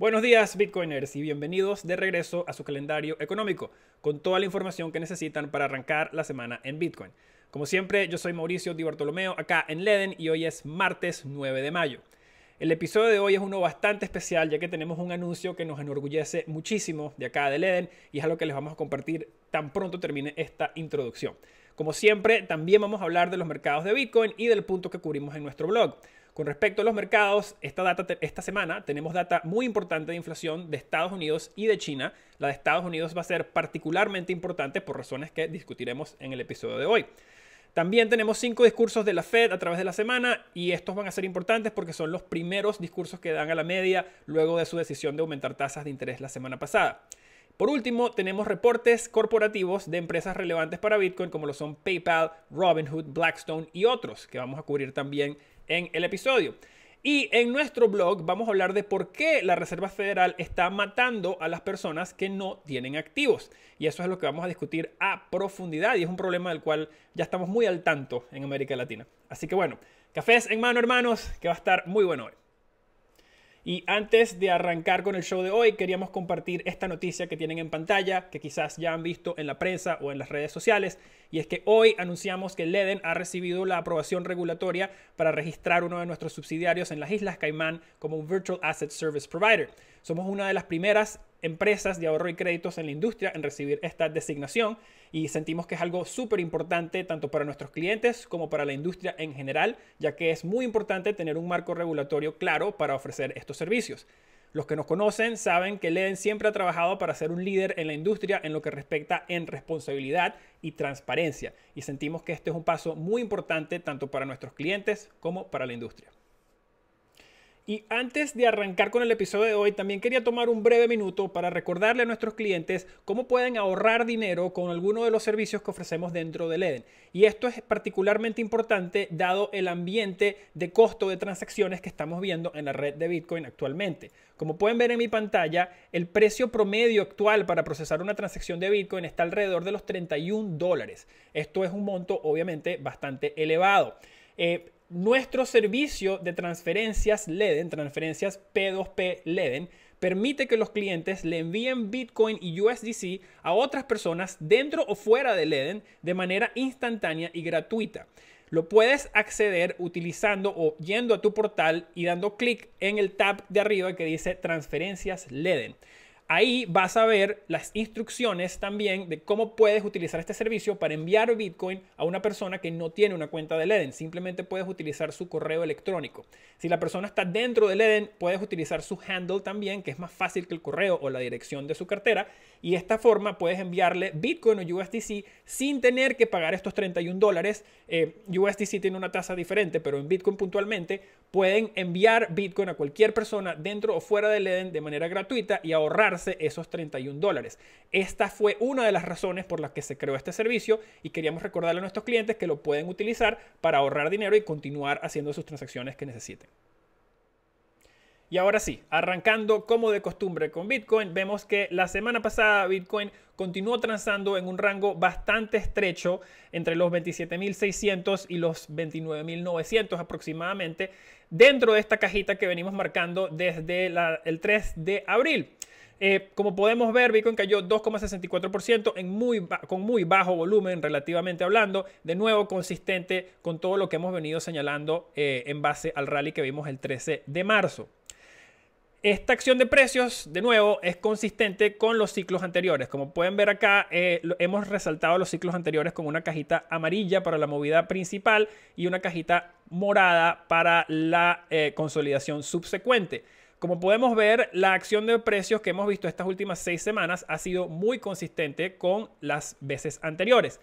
Buenos días Bitcoiners y bienvenidos de regreso a su calendario económico con toda la información que necesitan para arrancar la semana en Bitcoin. Como siempre, yo soy Mauricio Di Bartolomeo acá en Leden y hoy es martes 9 de mayo. El episodio de hoy es uno bastante especial ya que tenemos un anuncio que nos enorgullece muchísimo de acá de Leden y es algo que les vamos a compartir tan pronto termine esta introducción. Como siempre, también vamos a hablar de los mercados de Bitcoin y del punto que cubrimos en nuestro blog. Con respecto a los mercados, esta, esta semana tenemos data muy importante de inflación de Estados Unidos y de China. La de Estados Unidos va a ser particularmente importante por razones que discutiremos en el episodio de hoy. También tenemos cinco discursos de la Fed a través de la semana y estos van a ser importantes porque son los primeros discursos que dan a la media luego de su decisión de aumentar tasas de interés la semana pasada. Por último, tenemos reportes corporativos de empresas relevantes para Bitcoin como lo son PayPal, Robinhood, Blackstone y otros que vamos a cubrir también en el episodio. Y en nuestro blog vamos a hablar de por qué la Reserva Federal está matando a las personas que no tienen activos. Y eso es lo que vamos a discutir a profundidad y es un problema del cual ya estamos muy al tanto en América Latina. Así que bueno, cafés en mano hermanos, que va a estar muy bueno hoy. Y antes de arrancar con el show de hoy, queríamos compartir esta noticia que tienen en pantalla, que quizás ya han visto en la prensa o en las redes sociales, y es que hoy anunciamos que Leden ha recibido la aprobación regulatoria para registrar uno de nuestros subsidiarios en las Islas Caimán como un Virtual Asset Service Provider. Somos una de las primeras empresas de ahorro y créditos en la industria en recibir esta designación y sentimos que es algo súper importante tanto para nuestros clientes como para la industria en general, ya que es muy importante tener un marco regulatorio claro para ofrecer estos servicios. Los que nos conocen saben que Leden siempre ha trabajado para ser un líder en la industria en lo que respecta en responsabilidad y transparencia y sentimos que este es un paso muy importante tanto para nuestros clientes como para la industria. Y antes de arrancar con el episodio de hoy, también quería tomar un breve minuto para recordarle a nuestros clientes cómo pueden ahorrar dinero con alguno de los servicios que ofrecemos dentro del Eden. Y esto es particularmente importante dado el ambiente de costo de transacciones que estamos viendo en la red de Bitcoin actualmente. Como pueden ver en mi pantalla, el precio promedio actual para procesar una transacción de Bitcoin está alrededor de los 31 dólares. Esto es un monto obviamente bastante elevado. Eh, nuestro servicio de transferencias LEDEN, transferencias P2P LEDEN, permite que los clientes le envíen Bitcoin y USDC a otras personas dentro o fuera de LEDEN de manera instantánea y gratuita. Lo puedes acceder utilizando o yendo a tu portal y dando clic en el tab de arriba que dice transferencias LEDEN. Ahí vas a ver las instrucciones también de cómo puedes utilizar este servicio para enviar Bitcoin a una persona que no tiene una cuenta del Eden. Simplemente puedes utilizar su correo electrónico. Si la persona está dentro del Eden, puedes utilizar su handle también, que es más fácil que el correo o la dirección de su cartera y esta forma puedes enviarle Bitcoin o USDC sin tener que pagar estos 31 dólares. Eh, USDC tiene una tasa diferente, pero en Bitcoin puntualmente pueden enviar Bitcoin a cualquier persona dentro o fuera del Eden de manera gratuita y ahorrarse esos 31 dólares. Esta fue una de las razones por las que se creó este servicio y queríamos recordarle a nuestros clientes que lo pueden utilizar para ahorrar dinero y continuar haciendo sus transacciones que necesiten. Y ahora sí, arrancando como de costumbre con Bitcoin, vemos que la semana pasada Bitcoin continuó transando en un rango bastante estrecho entre los 27.600 y los 29.900 aproximadamente dentro de esta cajita que venimos marcando desde el 3 de abril. Eh, como podemos ver, Bitcoin cayó 2,64% muy, con muy bajo volumen relativamente hablando. De nuevo, consistente con todo lo que hemos venido señalando eh, en base al rally que vimos el 13 de marzo. Esta acción de precios, de nuevo, es consistente con los ciclos anteriores. Como pueden ver acá, eh, hemos resaltado los ciclos anteriores con una cajita amarilla para la movida principal y una cajita morada para la eh, consolidación subsecuente. Como podemos ver, la acción de precios que hemos visto estas últimas seis semanas ha sido muy consistente con las veces anteriores.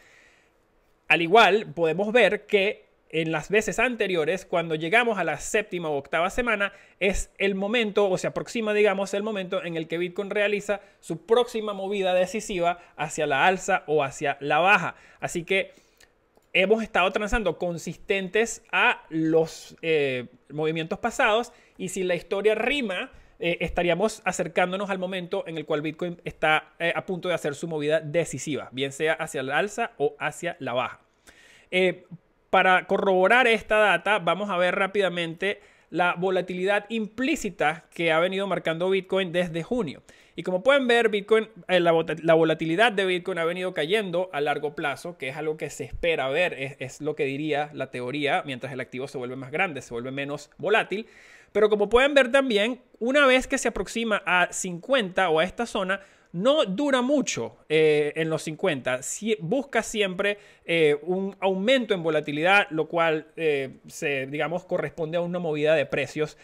Al igual, podemos ver que en las veces anteriores, cuando llegamos a la séptima o octava semana, es el momento, o se aproxima, digamos, el momento en el que Bitcoin realiza su próxima movida decisiva hacia la alza o hacia la baja. Así que hemos estado transando consistentes a los eh, movimientos pasados y si la historia rima, eh, estaríamos acercándonos al momento en el cual Bitcoin está eh, a punto de hacer su movida decisiva, bien sea hacia la alza o hacia la baja para corroborar esta data, vamos a ver rápidamente la volatilidad implícita que ha venido marcando Bitcoin desde junio. Y como pueden ver, Bitcoin, eh, la, volatilidad de Bitcoin ha venido cayendo a largo plazo, que es algo que se espera ver, es, es lo que diría la teoría, mientras el activo se vuelve más grande, se vuelve menos volátil. Pero como pueden ver también, una vez que se aproxima a 50 o a esta zona, no dura mucho eh, en los 50. busca siempre eh, un aumento en volatilidad, lo cual eh, se, digamos, corresponde a una movida de precios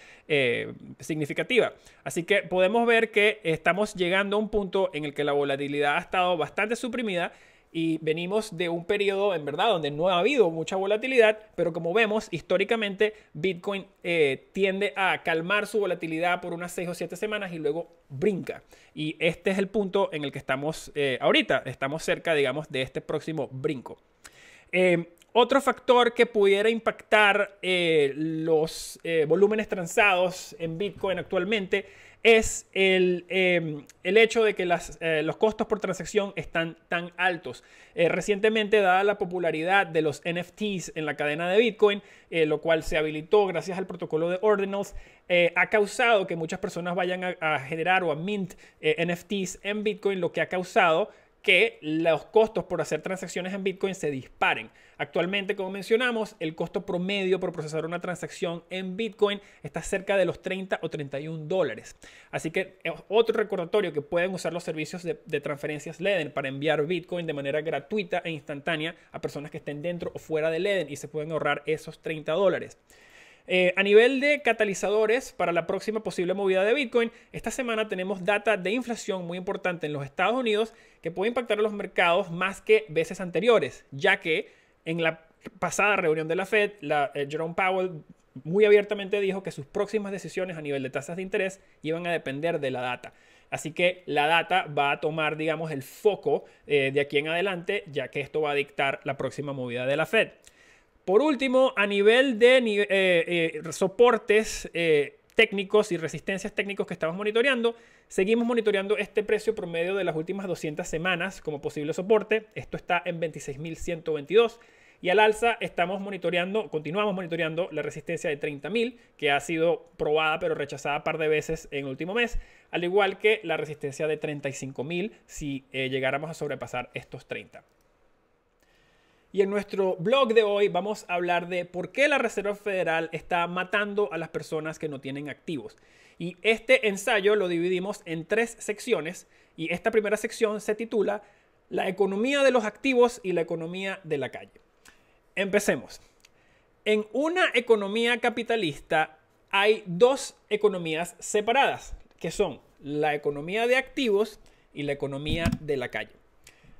significativa. Así que podemos ver que estamos llegando a un punto en el que la volatilidad ha estado bastante suprimida y venimos de un periodo, en verdad, donde no ha habido mucha volatilidad, pero como vemos, históricamente Bitcoin eh, tiende a calmar su volatilidad por unas 6 o 7 semanas y luego brinca. Y este es el punto en el que estamos eh, ahorita, estamos cerca, digamos, de este próximo brinco. Em, otro factor que pudiera impactar eh, los volúmenes transados en Bitcoin actualmente es em, el, hecho de que eh, los costos por transacción están tan altos. Eh, recientemente, dada la popularidad de los NFTs en la cadena de Bitcoin, eh, lo cual se habilitó gracias al protocolo de Ordinals, ha causado que muchas personas vayan a generar o a mint NFTs en Bitcoin, lo que ha causado que los costos por hacer transacciones en Bitcoin se disparen. Actualmente, como mencionamos, el costo promedio por procesar una transacción en Bitcoin está cerca de los 30 o 31 dólares. Así que eh, otro recordatorio que pueden usar los servicios de, transferencias LEDEN para enviar Bitcoin de manera gratuita e instantánea a personas que estén dentro o fuera de LEDEN y se pueden ahorrar esos 30 dólares. Eh, a nivel de catalizadores para la próxima posible movida de Bitcoin, esta semana tenemos data de inflación muy importante en los Estados Unidos que puede impactar a los mercados más que veces anteriores, ya que en la pasada reunión de la Fed, eh, Jerome Powell muy abiertamente dijo que sus próximas decisiones a nivel de tasas de interés iban a depender de la data. Así que la data va a tomar, digamos, el foco eh, de aquí en adelante, ya que esto va a dictar la próxima movida de la Fed. Por último, a nivel de eh, soportes, técnicos y resistencias técnicos que estamos monitoreando. Seguimos monitoreando este precio promedio de las últimas 200 semanas como posible soporte. Esto está en 26.122. Y al alza estamos monitoreando, continuamos monitoreando la resistencia de 30.000, que ha sido probada pero rechazada un par de veces en el último mes, al igual que la resistencia de 35.000 si eh, llegáramos a sobrepasar estos 30. Y en nuestro blog de hoy vamos a hablar de por qué la Reserva Federal está matando a las personas que no tienen activos. Y este ensayo lo dividimos en tres secciones y esta primera sección se titula La economía de los activos y la economía de la calle. Empecemos. En una economía capitalista hay dos economías separadas, que son la economía de activos y la economía de la calle.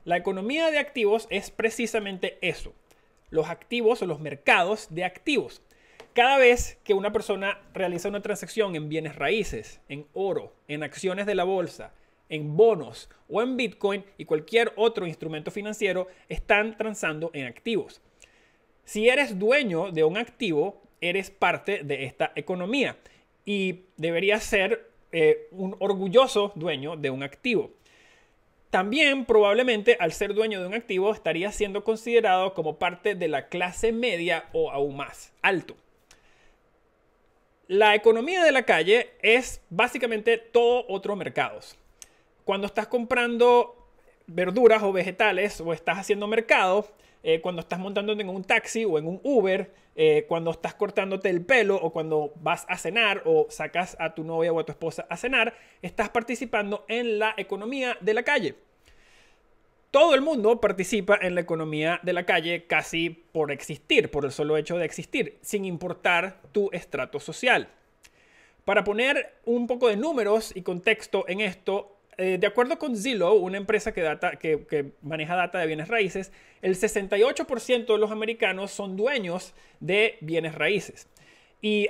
La economía de activos es precisamente eso, los activos o los mercados de activos. Cada vez que una persona realiza una transacción en bienes raíces, en oro, en acciones de la bolsa, en bonos o en Bitcoin y cualquier otro instrumento financiero, están transando en activos. Si eres dueño de un activo, eres parte de esta economía y deberías ser eh, un orgulloso dueño de un activo. También probablemente al ser dueño de un activo estaría siendo considerado como parte de la clase media o aún más alto. La economía de la calle es básicamente todo otro mercado. Cuando estás comprando verduras o vegetales o estás haciendo mercado, eh, cuando estás montándote en un taxi o en un Uber, eh, cuando estás cortándote el pelo o cuando vas a cenar o sacas a tu novia o a tu esposa a cenar, estás participando en la economía de la calle. Todo el mundo participa en la economía de la calle casi por existir, por el solo hecho de existir, sin importar tu estrato social. Para poner un poco de números y contexto en esto, eh, de acuerdo con Zillow, una empresa que, maneja data de bienes raíces, el 68% de los americanos son dueños de bienes raíces. Y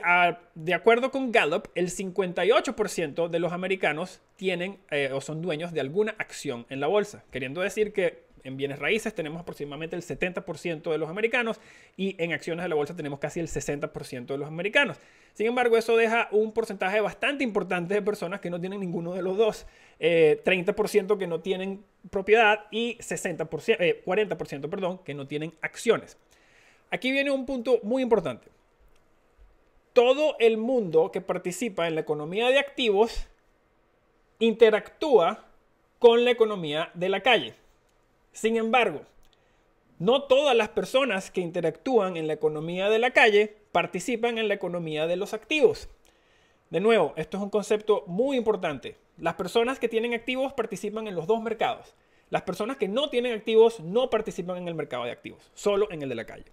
de acuerdo con Gallup, el 58% de los americanos tienen eh, o son dueños de alguna acción en la bolsa. Queriendo decir que en bienes raíces tenemos aproximadamente el 70% de los americanos y en acciones de la bolsa tenemos casi el 60% de los americanos. Sin embargo, eso deja un porcentaje bastante importante de personas que no tienen ninguno de los dos. 30% eh, que no tienen propiedad y 60%, 40% eh, perdón, que no tienen acciones. Aquí viene un punto muy importante. Todo el mundo que participa en la economía de activos interactúa con la economía de la calle. Sin embargo, no todas las personas que interactúan en la economía de la calle participan en la economía de los activos. De nuevo, esto es un concepto muy importante. Las personas que tienen activos participan en los dos mercados. Las personas que no tienen activos no participan en el mercado de activos, solo en el de la calle.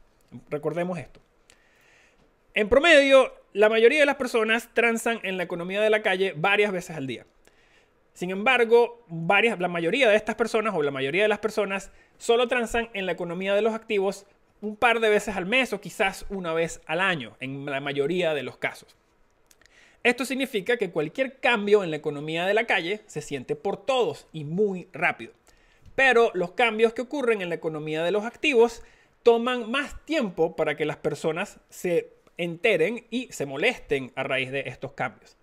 Recordemos esto. En promedio, la mayoría de las personas transan en la economía de la calle varias veces al día. Sin embargo, la mayoría de estas personas o la mayoría de las personas solo transan en la economía de los activos un par de veces al mes o quizás una vez al año, en la mayoría de los casos. Esto significa que cualquier cambio en la economía de la calle se siente por todos y muy rápido. Pero los cambios que ocurren en la economía de los activos toman más tiempo para que las personas se enteren y se molesten a raíz de estos cambios.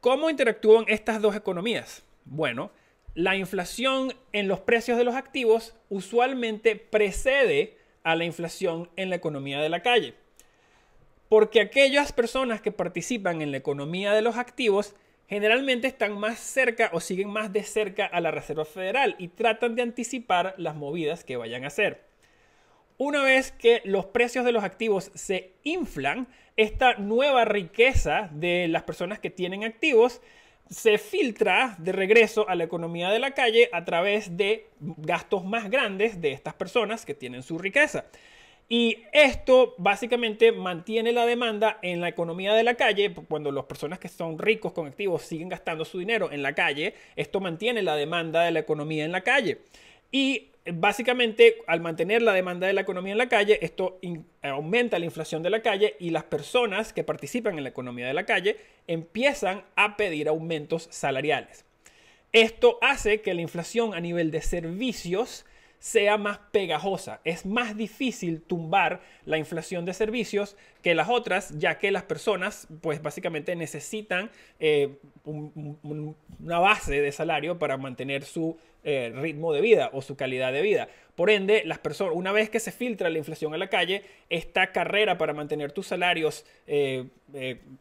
¿Cómo interactúan estas dos economías? Bueno, la inflación en los precios de los activos usualmente precede a la inflación en la economía de la calle porque aquellas personas que participan en la economía de los activos generalmente están más cerca o siguen más de cerca a la Reserva Federal y tratan de anticipar las movidas que vayan a hacer. Una vez que los precios de los activos se inflan, esta nueva riqueza de las personas que tienen activos se filtra de regreso a la economía de la calle a través de gastos más grandes de estas personas que tienen su riqueza. Y esto básicamente mantiene la demanda en la economía de la calle, cuando las personas que son ricos con activos siguen gastando su dinero en la calle, esto mantiene la demanda de la economía en la calle. Y eh, básicamente al mantener la demanda de la economía en la calle, esto eh, aumenta la inflación de la calle y las personas que participan en la economía de la calle empiezan a pedir aumentos salariales. Esto hace que la inflación a nivel de servicios sea más pegajosa. Es más difícil tumbar la inflación de servicios que las otras, ya que las personas, pues básicamente necesitan eh, una base de salario para mantener su eh, ritmo de vida o su calidad de vida. Por ende, las personas, una vez que se filtra la inflación a la calle, esta carrera para mantener tus salarios, eh,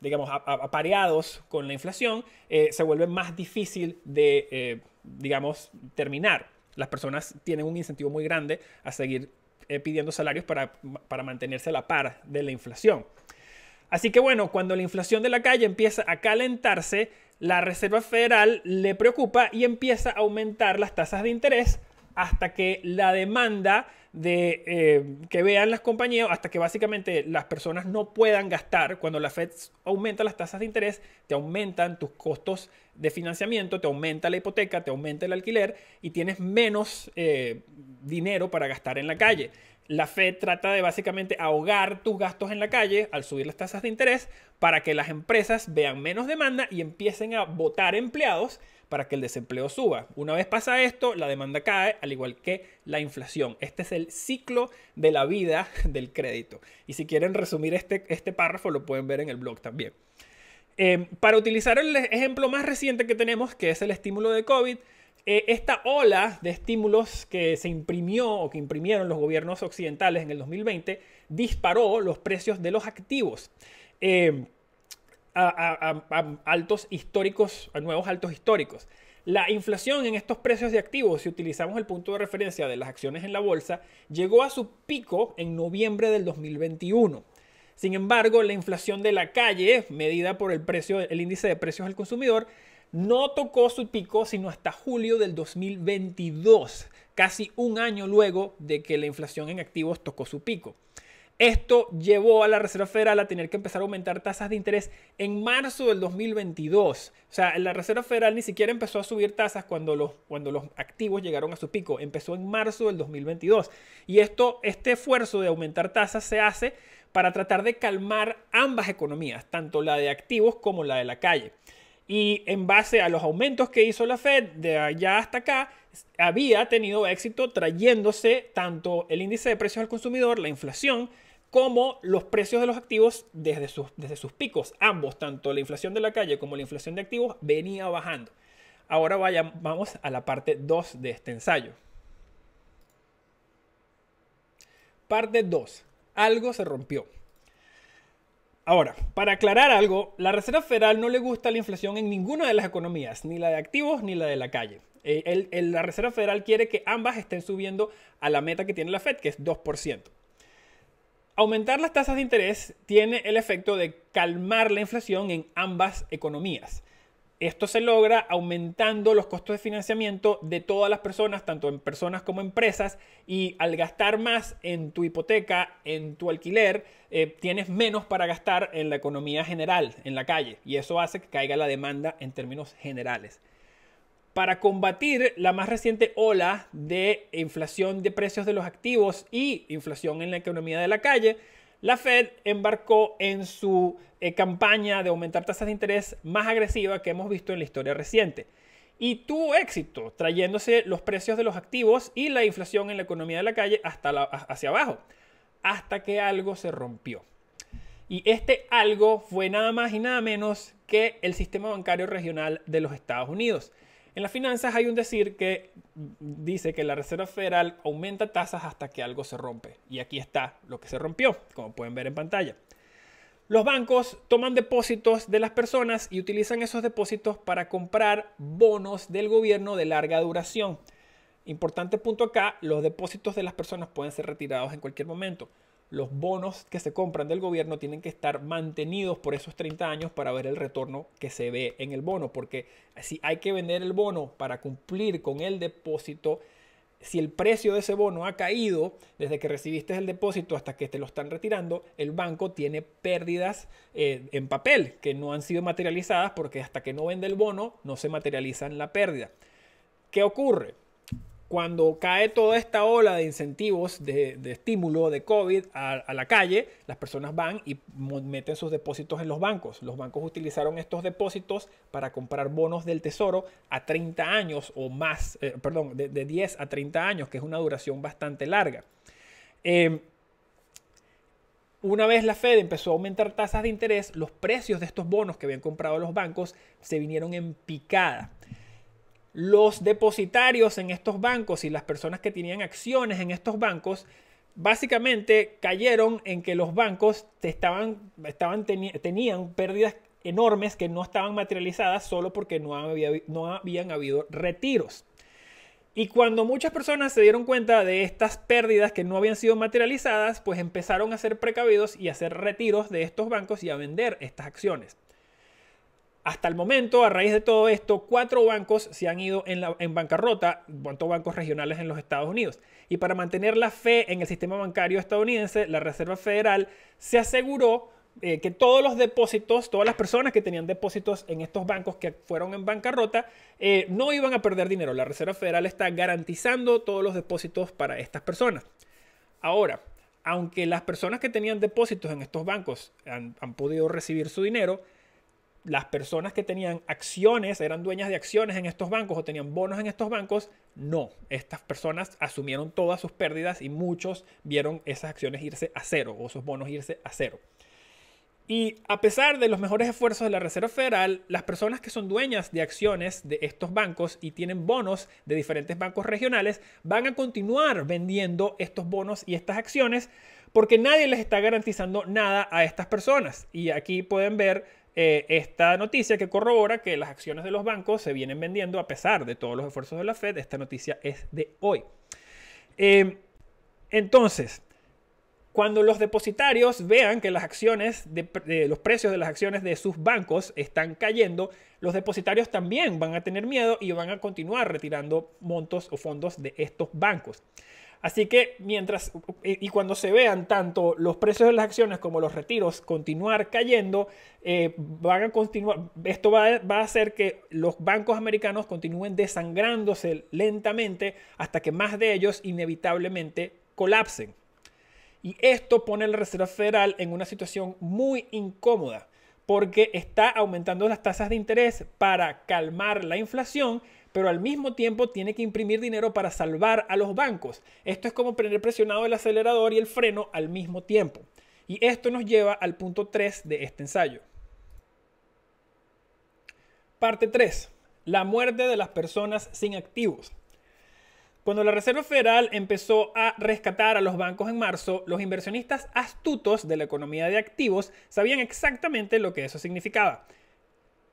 digamos, apareados con la inflación, se vuelve más difícil de, digamos, terminar las personas tienen un incentivo muy grande a seguir eh, pidiendo salarios para, mantenerse a la par de la inflación. Así que bueno, cuando la inflación de la calle empieza a calentarse, la Reserva Federal le preocupa y empieza a aumentar las tasas de interés hasta que la demanda de eh, que vean las compañías, hasta que básicamente las personas no puedan gastar, cuando la Fed aumenta las tasas de interés, te aumentan tus costos de financiamiento, te aumenta la hipoteca, te aumenta el alquiler y tienes menos eh, dinero para gastar en la calle. La Fed trata de básicamente ahogar tus gastos en la calle al subir las tasas de interés para que las empresas vean menos demanda y empiecen a votar empleados para que el desempleo suba. Una vez pasa esto, la demanda cae, al igual que la inflación. Este es el ciclo de la vida del crédito. Y si quieren resumir este, este párrafo, lo pueden ver en el blog también. Em, para utilizar el ejemplo más reciente que tenemos, que es el estímulo de COVID, eh, esta ola de estímulos que se imprimió o que imprimieron los gobiernos occidentales en el 2020 disparó los precios de los activos. Em, a, altos históricos, a nuevos altos históricos. La inflación en estos precios de activos, si utilizamos el punto de referencia de las acciones en la bolsa, llegó a su pico en noviembre del 2021. Sin embargo, la inflación de la calle, medida por el, precio, el índice de precios al consumidor, no tocó su pico sino hasta julio del 2022, casi un año luego de que la inflación en activos tocó su pico. Esto llevó a la Reserva Federal a tener que empezar a aumentar tasas de interés en marzo del 2022. O sea, la Reserva Federal ni siquiera empezó a subir tasas cuando los, cuando los activos llegaron a su pico. Empezó en marzo del 2022. Y esto, este esfuerzo de aumentar tasas se hace para tratar de calmar ambas economías, tanto la de activos como la de la calle. Y en base a los aumentos que hizo la Fed de allá hasta acá, había tenido éxito trayéndose tanto el índice de precios al consumidor, la inflación, como los precios de los activos desde sus, desde sus picos. Ambos, tanto la inflación de la calle como la inflación de activos, venía bajando. Ahora vamos a la parte 2 de este ensayo. Parte 2. Algo se rompió. Ahora, para aclarar algo, la Reserva Federal no le gusta la inflación en ninguna de las economías, ni la de activos ni la de la calle. Eh, la Reserva Federal quiere que ambas estén subiendo a la meta que tiene la Fed, que es 2%. Aumentar las tasas de interés tiene el efecto de calmar la inflación en ambas economías. Esto se logra aumentando los costos de financiamiento de todas las personas, tanto en personas como empresas, y al gastar más en tu hipoteca, en tu alquiler, eh, tienes menos para gastar en la economía general, en la calle, y eso hace que caiga la demanda en términos generales. Para combatir la más reciente ola de inflación de precios de los activos y inflación en la economía de la calle, la Fed embarcó en su eh, campaña de aumentar tasas de interés más agresiva que hemos visto en la historia reciente. Y tuvo éxito, trayéndose los precios de los activos y la inflación en la economía de la calle hasta hacia abajo, hasta que algo se rompió. Y este algo fue nada más y nada menos que el sistema bancario regional de los Estados Unidos. En las finanzas hay un decir que dice que la Reserva Federal aumenta tasas hasta que algo se rompe. Y aquí está lo que se rompió, como pueden ver en pantalla. Los bancos toman depósitos de las personas y utilizan esos depósitos para comprar bonos del gobierno de larga duración. Importante punto acá, los depósitos de las personas pueden ser retirados en cualquier momento los bonos que se compran del gobierno tienen que estar mantenidos por esos 30 años para ver el retorno que se ve en el bono, porque si hay que vender el bono para cumplir con el depósito, si el precio de ese bono ha caído desde que recibiste el depósito hasta que te lo están retirando, el banco tiene pérdidas eh, en papel que no han sido materializadas porque hasta que no vende el bono no se materializa la pérdida. ¿Qué ocurre? cuando cae toda esta ola de incentivos, de, estímulo, de COVID a, la calle, las personas van y meten sus depósitos en los bancos. Los bancos utilizaron estos depósitos para comprar bonos del tesoro a 30 años o más, eh, perdón, de, 10 a 30 años, que es una duración bastante larga. Eh, una vez la Fed empezó a aumentar tasas de interés, los precios de estos bonos que habían comprado los bancos se vinieron en picada los depositarios en estos bancos y las personas que tenían acciones en estos bancos, básicamente cayeron en que los bancos estaban, tenían pérdidas enormes que no estaban materializadas solo porque no, no habían habido retiros. Y cuando muchas personas se dieron cuenta de estas pérdidas que no habían sido materializadas, pues empezaron a ser precavidos y a hacer retiros de estos bancos y a vender estas acciones. Hasta el momento, a raíz de todo esto, cuatro bancos se han ido en, bancarrota, cuantos bancos regionales en los Estados Unidos. Y para mantener la fe en el sistema bancario estadounidense, la Reserva Federal se aseguró eh, que todos los depósitos, todas las personas que tenían depósitos en estos bancos que fueron en bancarrota, eh, no iban a perder dinero. La Reserva Federal está garantizando todos los depósitos para estas personas. Ahora, aunque las personas que tenían depósitos en estos bancos han podido recibir su dinero, las personas que tenían acciones, eran dueñas de acciones en estos bancos o tenían bonos en estos bancos, no. Estas personas asumieron todas sus pérdidas y muchos vieron esas acciones irse a cero o sus bonos irse a cero. Y a pesar de los mejores esfuerzos de la Reserva Federal, las personas que son dueñas de acciones de estos bancos y tienen bonos de diferentes bancos regionales van a continuar vendiendo estos bonos y estas acciones porque nadie les está garantizando nada a estas personas. Y aquí pueden ver eh, esta noticia que corrobora que las acciones de los bancos se vienen vendiendo a pesar de todos los esfuerzos de la Fed. Esta noticia es de hoy. Eh, entonces, cuando los depositarios vean que las acciones, de, los precios de las acciones de sus bancos están cayendo, los depositarios también van a tener miedo y van a continuar retirando montos o fondos de estos bancos. Así que mientras y cuando se vean tanto los precios de las acciones como los retiros continuar cayendo, eh, van a continuar, esto va, va, a hacer que los bancos americanos continúen desangrándose lentamente hasta que más de ellos inevitablemente colapsen. Y esto pone a la Reserva Federal en una situación muy incómoda porque está aumentando las tasas de interés para calmar la inflación pero al mismo tiempo tiene que imprimir dinero para salvar a los bancos. Esto es como tener presionado el acelerador y el freno al mismo tiempo. Y esto nos lleva al punto 3 de este ensayo. Parte 3. La muerte de las personas sin activos. Cuando la Reserva Federal empezó a rescatar a los bancos en marzo, los inversionistas astutos de la economía de activos sabían exactamente lo que eso significaba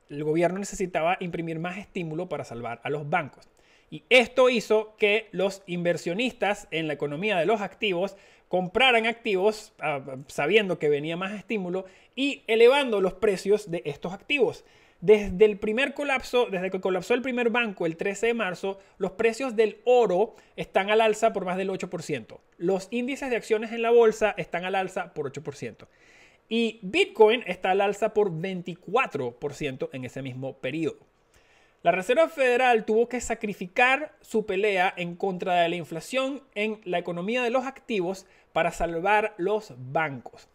el gobierno necesitaba imprimir más estímulo para salvar a los bancos. Y esto hizo que los inversionistas en la economía de los activos compraran activos ah, sabiendo que venía más estímulo y elevando los precios de estos activos. Desde el primer colapso, desde que colapsó el primer banco el 13 de marzo, los precios del oro están al alza por más del 8%. Los índices de acciones en la bolsa están al alza por 8%. Y Bitcoin está al alza por 24% en ese mismo periodo. La Reserva Federal tuvo que sacrificar su pelea en contra de la inflación en la economía de los activos para salvar los bancos.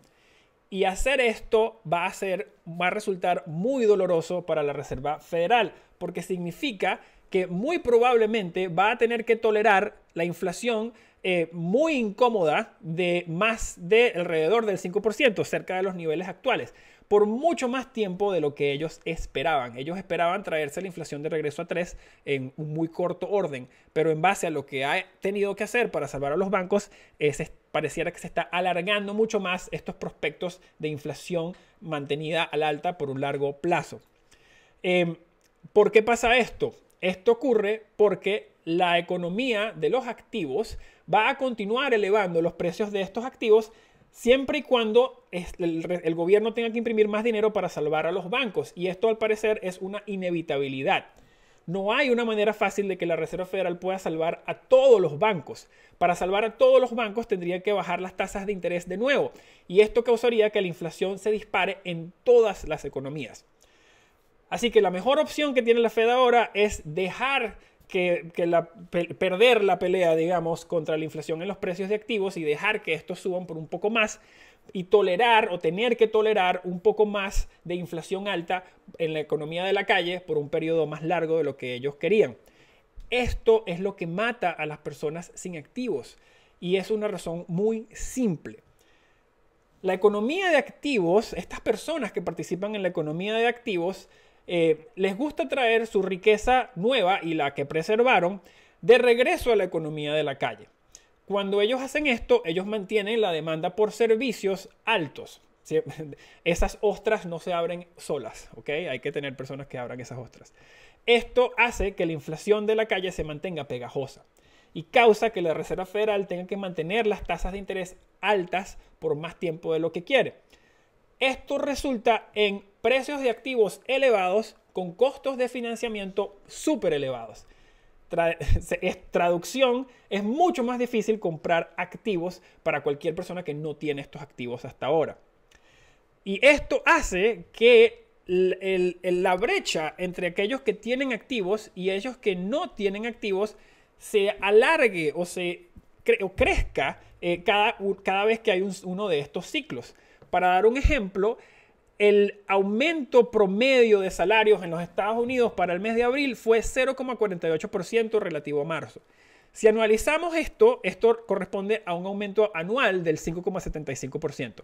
Y hacer esto va a, ser, va a resultar muy doloroso para la Reserva Federal, porque significa que muy probablemente va a tener que tolerar la inflación eh, muy incómoda de más de alrededor del 5%, cerca de los niveles actuales, por mucho más tiempo de lo que ellos esperaban. Ellos esperaban traerse la inflación de regreso a 3 en un muy corto orden, pero en base a lo que ha tenido que hacer para salvar a los bancos, eh, es pareciera que se está alargando mucho más estos prospectos de inflación mantenida al alta por un largo plazo. Em, ¿Por qué pasa esto? Esto ocurre porque la economía de los activos va a continuar elevando los precios de estos activos siempre y cuando el, gobierno tenga que imprimir más dinero para salvar a los bancos. Y esto al parecer es una inevitabilidad. No hay una manera fácil de que la Reserva Federal pueda salvar a todos los bancos. Para salvar a todos los bancos tendría que bajar las tasas de interés de nuevo. Y esto causaría que la inflación se dispare en todas las economías. Así que la mejor opción que tiene la Fed ahora es dejar que, perder la pelea, digamos, contra la inflación en los precios de activos y dejar que estos suban por un poco más y tolerar o tener que tolerar un poco más de inflación alta en la economía de la calle por un periodo más largo de lo que ellos querían. Esto es lo que mata a las personas sin activos y es una razón muy simple. La economía de activos, estas personas que participan en la economía de activos, eh, les gusta traer su riqueza nueva y la que preservaron de regreso a la economía de la calle. Cuando ellos hacen esto, ellos mantienen la demanda por servicios altos. Esas ostras no se abren solas, ¿ok? Hay que tener personas que abran esas ostras. Esto hace que la inflación de la calle se mantenga pegajosa y causa que la Reserva Federal tenga que mantener las tasas de interés altas por más tiempo de lo que quiere. Esto resulta en precios de activos elevados con costos de financiamiento súper elevados. es, traducción, es mucho más difícil comprar activos para cualquier persona que no tiene estos activos hasta ahora. Y esto hace que la brecha entre aquellos que tienen activos y ellos que no tienen activos se alargue o se crezca eh, cada, cada, vez que hay uno de estos ciclos. Para dar un ejemplo, el aumento promedio de salarios en los Estados Unidos para el mes de abril fue 0,48% relativo a marzo. Si anualizamos esto, esto corresponde a un aumento anual del 5,75%.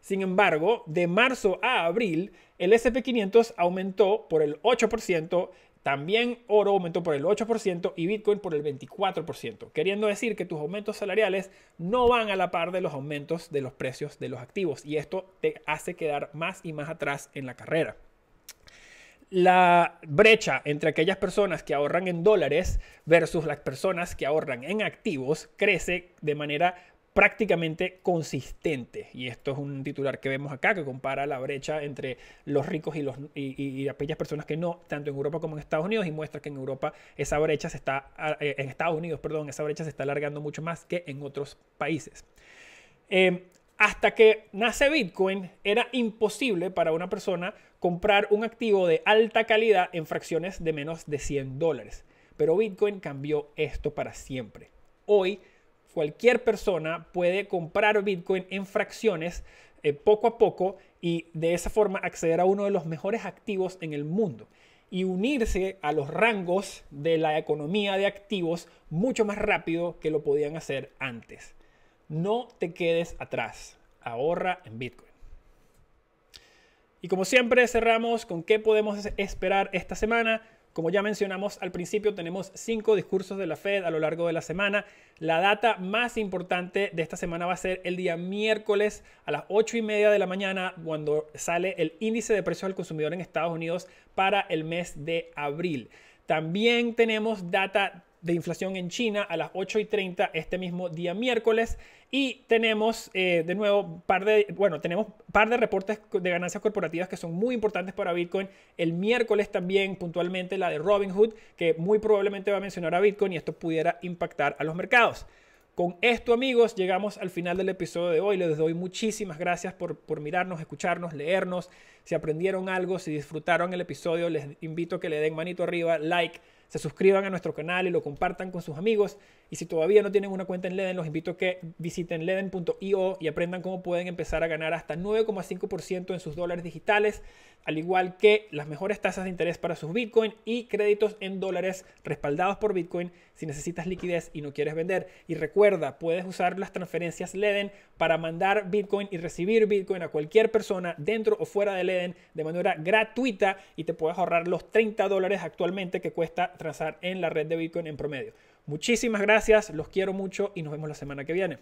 Sin embargo, de marzo a abril, el SP500 aumentó por el 8%, también oro aumentó por el 8% y Bitcoin por el 24%, queriendo decir que tus aumentos salariales no van a la par de los aumentos de los precios de los activos y esto te hace quedar más y más atrás en la carrera. La brecha entre aquellas personas que ahorran en dólares versus las personas que ahorran en activos crece de manera prácticamente consistente. Y esto es un titular que vemos acá que compara la brecha entre los ricos y, los, y, aquellas personas que no, tanto en Europa como en Estados Unidos, y muestra que en Europa esa brecha se está, eh, en Estados Unidos, perdón, esa brecha se está alargando mucho más que en otros países. Eh, hasta que nace Bitcoin, era imposible para una persona comprar un activo de alta calidad en fracciones de menos de 100 dólares. Pero Bitcoin cambió esto para siempre. Hoy cualquier persona puede comprar Bitcoin en fracciones eh, poco a poco y de esa forma acceder a uno de los mejores activos en el mundo y unirse a los rangos de la economía de activos mucho más rápido que lo podían hacer antes. No te quedes atrás, ahorra en Bitcoin. Y como siempre cerramos con qué podemos esperar esta semana. Como ya mencionamos al principio, tenemos cinco discursos de la Fed a lo largo de la semana. La data más importante de esta semana va a ser el día miércoles a las ocho y media de la mañana, cuando sale el índice de precios al consumidor en Estados Unidos para el mes de abril. También tenemos data de inflación en China a las 8 y 30 este mismo día miércoles. Y tenemos, eh, de nuevo, par de, bueno, tenemos par de reportes de ganancias corporativas que son muy importantes para Bitcoin. El miércoles también, puntualmente, la de Robinhood, que muy probablemente va a mencionar a Bitcoin y esto pudiera impactar a los mercados. Con esto, amigos, llegamos al final del episodio de hoy. Les doy muchísimas gracias por, por, mirarnos, escucharnos, leernos. Si aprendieron algo, si disfrutaron el episodio, les invito a que le den manito arriba, like se suscriban a nuestro canal y lo compartan con sus amigos. Y si todavía no tienen una cuenta en Leden, los invito a que visiten leden.io y aprendan cómo pueden empezar a ganar hasta 9,5% en sus dólares digitales, al igual que las mejores tasas de interés para sus Bitcoin y créditos en dólares respaldados por Bitcoin si necesitas liquidez y no quieres vender. Y recuerda, puedes usar las transferencias Leden para mandar Bitcoin y recibir Bitcoin a cualquier persona dentro o fuera de Leden de manera gratuita y te puedes ahorrar los 30 dólares actualmente que cuesta trazar en la red de Bitcoin en promedio. Muchísimas gracias, los quiero mucho y nos vemos la semana que viene.